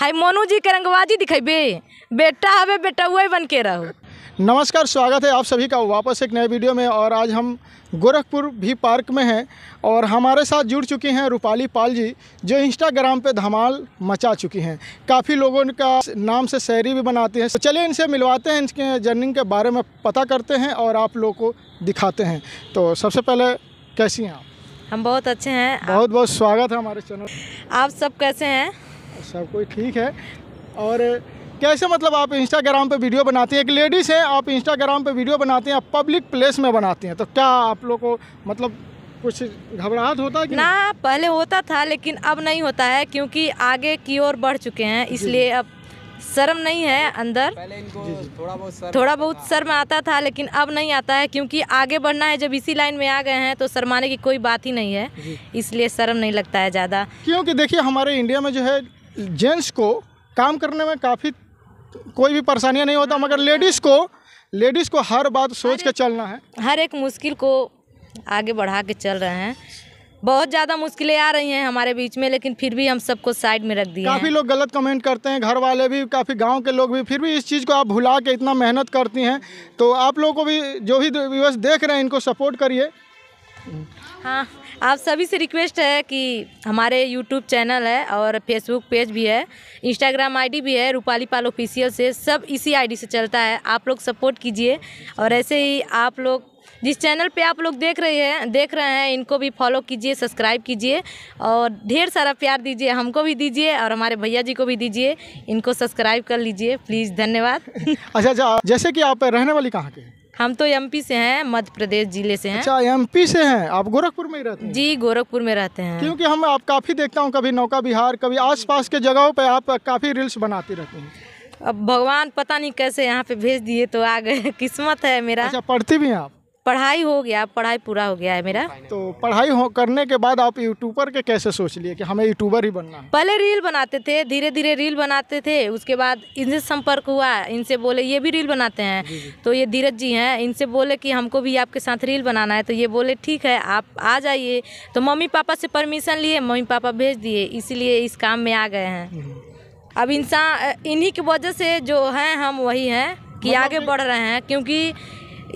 हाय मोनू जी के रंगबाजी बे बेटा हवे बेटौए बन के रहो नमस्कार स्वागत है आप सभी का वापस एक नए वीडियो में और आज हम गोरखपुर भी पार्क में हैं और हमारे साथ जुड़ चुकी हैं रूपाली पाल जी जो इंस्टाग्राम पे धमाल मचा चुकी हैं काफ़ी लोगों का नाम से शहरी भी बनाती हैं तो चलिए इनसे मिलवाते हैं इनके जर्निंग के बारे में पता करते हैं और आप लोगों को दिखाते हैं तो सबसे पहले कैसी हैं आप हम बहुत अच्छे हैं बहुत बहुत स्वागत है हमारे चैनल आप सब कैसे हैं सब कोई ठीक है और कैसे मतलब आप इंस्टाग्राम पे वीडियो बनाते हैं एक लेडीज़ हैं आप इंस्टाग्राम पे वीडियो बनाते हैं आप पब्लिक प्लेस में बनाते हैं तो क्या आप लोग को मतलब कुछ घबराहट होता है ना पहले होता था लेकिन अब नहीं होता है क्योंकि आगे की ओर बढ़ चुके हैं इसलिए अब शर्म नहीं है अंदर पहले इनको थोड़ा बहुत शर्म थोड़ा बहुत शर्म आता था लेकिन अब नहीं आता है क्योंकि आगे बढ़ना है जब इसी लाइन में आ गए हैं तो शर्माने की कोई बात ही नहीं है इसलिए शर्म नहीं लगता है ज़्यादा क्योंकि देखिए हमारे इंडिया में जो है जेंट्स को काम करने में काफ़ी कोई भी परेशानियाँ नहीं होता मगर लेडीज़ को लेडीज़ को हर बात सोच के चलना है हर एक मुश्किल को आगे बढ़ा के चल रहे हैं बहुत ज़्यादा मुश्किलें आ रही हैं हमारे बीच में लेकिन फिर भी हम सबको साइड में रख दिए काफ़ी लोग गलत कमेंट करते हैं घर वाले भी काफ़ी गांव के लोग भी फिर भी इस चीज़ को आप भुला के इतना मेहनत करती हैं तो आप लोगों को भी जो भी व्यवस्था देख रहे हैं इनको सपोर्ट करिए हाँ आप सभी से रिक्वेस्ट है कि हमारे यूट्यूब चैनल है और फेसबुक पेज भी है इंस्टाग्राम आईडी भी है रूपाली पाल ऑफिशियल से सब इसी आईडी से चलता है आप लोग सपोर्ट कीजिए और ऐसे ही आप लोग जिस चैनल पे आप लोग देख रहे हैं देख रहे हैं इनको भी फॉलो कीजिए सब्सक्राइब कीजिए और ढेर सारा प्यार दीजिए हमको भी दीजिए और हमारे भैया जी को भी दीजिए इनको सब्सक्राइब कर लीजिए प्लीज़ धन्यवाद अच्छा अच्छा जैसे कि आप रहने वाली कहाँ के हम तो एमपी से हैं मध्य प्रदेश जिले से हैं अच्छा एमपी से हैं आप गोरखपुर में ही रहते हैं जी गोरखपुर में रहते हैं क्योंकि हम आप काफ़ी देखता हूँ कभी नौका बिहार कभी आसपास के जगहों पे आप काफ़ी रील्स बनाते रहते हैं अब भगवान पता नहीं कैसे यहाँ पे भेज दिए तो आ गए किस्मत है मेरा अच्छा पढ़ती भी हैं आप पढ़ाई हो गया पढ़ाई पूरा हो गया है मेरा तो पढ़ाई हो करने के बाद आप यूट्यूबर के कैसे सोच लिए कि हमें यूट्यूबर ही बनना है पहले रील बनाते थे धीरे धीरे रील बनाते थे उसके बाद इनसे संपर्क हुआ इनसे बोले ये भी रील बनाते हैं तो ये धीरज जी हैं इनसे बोले कि हमको भी आपके साथ रील बनाना है तो ये बोले ठीक है आप आ जाइए तो मम्मी पापा से परमिशन लिए मम्मी पापा भेज दिए इसीलिए इस काम में आ गए हैं हम्म। अब इंसान इन्हीं की वजह से जो हैं हम वही हैं कि मतलब आगे बढ़ रहे हैं क्योंकि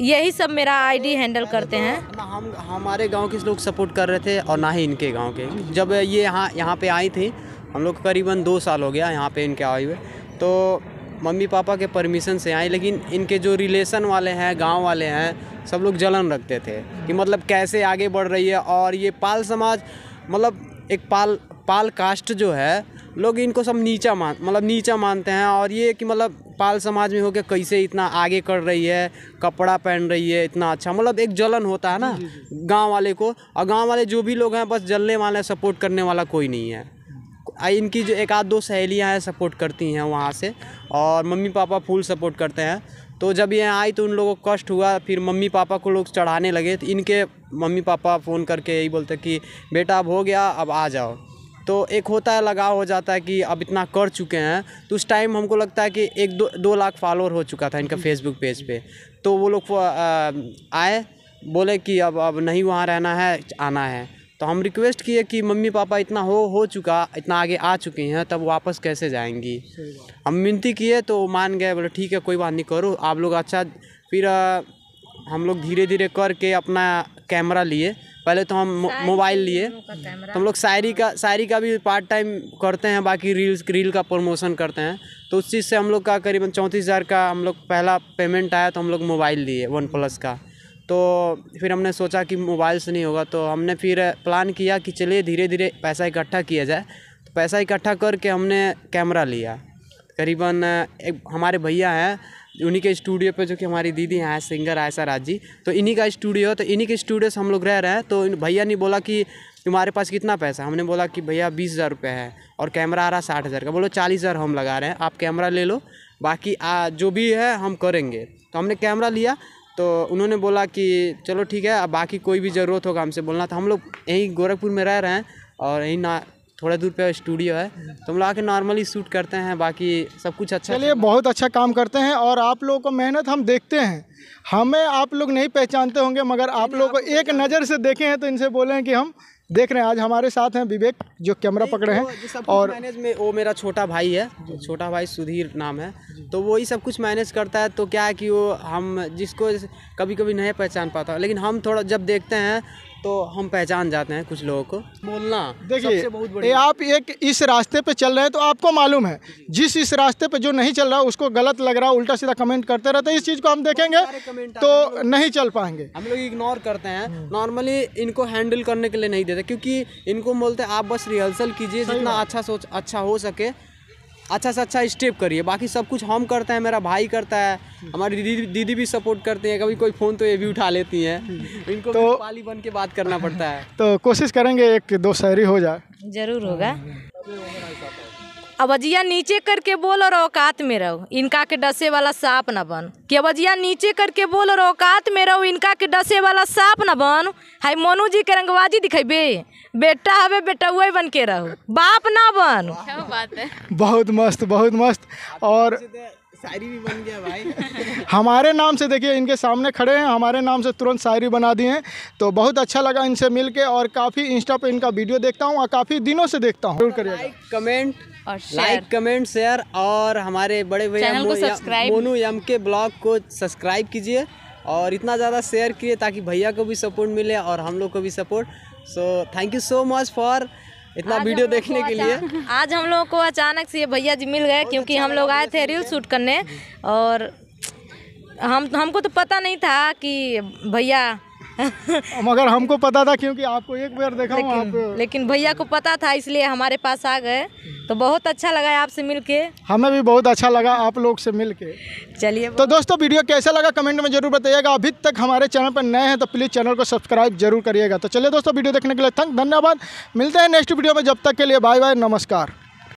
यही सब मेरा आईडी हैंडल करते हैं हम हमारे गांव के लोग सपोर्ट कर रहे थे और ना ही इनके गांव के जब ये यहाँ यहाँ पे आई थी हम लोग करीबन दो साल हो गया यहाँ पे इनके आए हुए तो मम्मी पापा के परमिशन से आए लेकिन इनके जो रिलेशन वाले हैं गांव वाले हैं सब लोग जलन रखते थे कि मतलब कैसे आगे बढ़ रही है और ये पाल समाज मतलब एक पाल पाल कास्ट जो है लोग इनको सब नीचा मान मतलब नीचा मानते हैं और ये कि मतलब पाल समाज में होकर कैसे इतना आगे कर रही है कपड़ा पहन रही है इतना अच्छा मतलब एक जलन होता है ना गांव वाले को और गांव वाले जो भी लोग हैं बस जलने वाले सपोर्ट करने वाला कोई नहीं है इनकी जो एक आध दो सहेलियाँ हैं सपोर्ट करती हैं वहाँ से और मम्मी पापा फुल सपोर्ट करते हैं तो जब ये आई तो उन लोगों को कष्ट हुआ फिर मम्मी पापा को लोग चढ़ाने लगे तो इनके मम्मी पापा फ़ोन करके यही बोलते कि बेटा अब हो गया अब आ जाओ तो एक होता है लगाव हो जाता है कि अब इतना कर चुके हैं तो उस टाइम हमको लगता है कि एक दो दो लाख फॉलोअर हो चुका था इनका फेसबुक पेज पे तो वो लोग आए बोले कि अब अब नहीं वहाँ रहना है आना है तो हम रिक्वेस्ट किए कि मम्मी पापा इतना हो हो चुका इतना आगे आ चुके हैं तब वापस कैसे जाएंगी हम मिनती किए तो मान गए बोले ठीक है कोई बात नहीं करो आप लोग अच्छा फिर हम लोग धीरे धीरे करके अपना कैमरा लिए पहले तो हम मोबाइल लिए तो हम लोग शायरी का शायरी का भी पार्ट टाइम करते हैं बाकी रील्स रील का प्रमोशन करते हैं तो उस चीज़ से हम लोग का करीबन चौंतीस हज़ार का हम लोग पहला पेमेंट आया तो हम लोग मोबाइल लिए वन प्लस का तो फिर हमने सोचा कि मोबाइल से नहीं होगा तो हमने फिर प्लान किया कि चलिए धीरे धीरे पैसा इकट्ठा किया जाए तो पैसा इकट्ठा करके हमने कैमरा लिया करीबन एक हमारे भैया हैं उन्हीं के स्टूडियो पे जो कि हमारी दीदी हैं सिंगर आयशा राज जी तो इन्हीं का स्टूडियो तो इन्हीं के स्टूडियो से हम लोग रह रहे हैं तो भैया ने बोला कि तुम्हारे पास कितना पैसा हमने बोला कि भैया बीस हज़ार रुपये है और कैमरा आ रहा साठ हज़ार का बोलो चालीस हज़ार हम लगा रहे हैं आप कैमरा ले लो बाकी आ, जो भी है हम करेंगे तो हमने कैमरा लिया तो उन्होंने बोला कि चलो ठीक है अब बाकी कोई भी ज़रूरत होगा हमसे बोलना तो हम लोग यहीं गोरखपुर में रह रहे हैं और यहीं ना थोड़ा दूर पे स्टूडियो है तो हम लोग आके नॉर्मली शूट करते हैं बाकी सब कुछ अच्छा चलिए बहुत अच्छा काम करते हैं और आप लोगों को मेहनत हम देखते हैं हमें आप लोग नहीं पहचानते होंगे मगर आप लोगों को एक नज़र से देखे हैं तो इनसे बोले कि हम देख रहे हैं आज हमारे साथ हैं विवेक जो कैमरा पकड़े तो हैं और मैनेज में वो मेरा छोटा भाई है छोटा भाई सुधीर नाम है तो वो ही सब कुछ मैनेज करता है तो क्या है कि वो हम जिसको कभी कभी नहीं पहचान पाता लेकिन हम थोड़ा जब देखते हैं तो हम पहचान जाते हैं कुछ लोगों को बोलना देखिए आप एक इस रास्ते पे चल रहे हैं तो आपको मालूम है जिस इस रास्ते पे जो नहीं चल रहा उसको गलत लग रहा उल्टा सीधा कमेंट करते रहते हैं इस चीज़ को हम देखेंगे तो नहीं चल पाएंगे हम लोग इग्नोर करते हैं नॉर्मली हम्म। इनको हैंडल करने के लिए नहीं देते क्योंकि इनको बोलते आप बस रिहर्सल कीजिए जितना अच्छा सोच अच्छा हो सके अच्छा से अच्छा स्टेप करिए बाकी सब कुछ हम करते हैं मेरा भाई करता है हमारी दीदी दीदी भी सपोर्ट करती हैं कभी कोई फ़ोन तो ये भी उठा लेती हैं इनको तो पाली बन के बात करना पड़ता है तो कोशिश करेंगे एक दो शहरी हो जाए ज़रूर होगा हाँ। अवजिया नीचे करके बोल और औकात में रहो इनका के डसे वाला सांप न बन कि अवजिया नीचे करके बोल और औकात में रहो इनका के डसे वाला सांप न बन हाई मोनू जी के रंगबाजी दिखाई बे बेटा हवे बेटा बेटुआ बन के रहो बाप ना बन क्या बात है बहुत मस्त बहुत मस्त और शायरी तो भी बन गया भाई हमारे नाम से देखिए इनके सामने खड़े हैं हमारे नाम से तुरंत शायरी बना दिए हैं तो बहुत अच्छा लगा इनसे मिलके और काफ़ी इंस्टा पे इनका वीडियो देखता हूँ और काफ़ी दिनों से देखता हूँ जरूर करिए कमेंट और लाइक कमेंट शेयर और हमारे बड़े भैया मोनू यम के ब्लॉग को सब्सक्राइब कीजिए और इतना ज़्यादा शेयर किए ताकि भैया को भी सपोर्ट मिले और हम लोग को भी support so thank you so much for इतना वीडियो देखने के लिए आज हम लोगों को अचानक से ये भैया जी मिल गए क्योंकि अच्छा हम लोग आए थे रील शूट करने और हम हमको तो पता नहीं था कि भैया मगर हमको पता था क्योंकि आपको एक बार देखा लेकिन, आप लेकिन भैया को पता था इसलिए हमारे पास आ गए तो बहुत अच्छा लगा आपसे मिल के हमें भी बहुत अच्छा लगा आप लोग से मिल के चलिए तो दोस्तों वीडियो कैसा लगा कमेंट में जरूर बताइएगा अभी तक हमारे चैनल पर नए हैं तो प्लीज़ चैनल को सब्सक्राइब जरूर करिएगा तो चलिए दोस्तों वीडियो देखने के लिए थैंक धन्यवाद मिलते हैं नेक्स्ट वीडियो में जब तक के लिए बाय बाय नमस्कार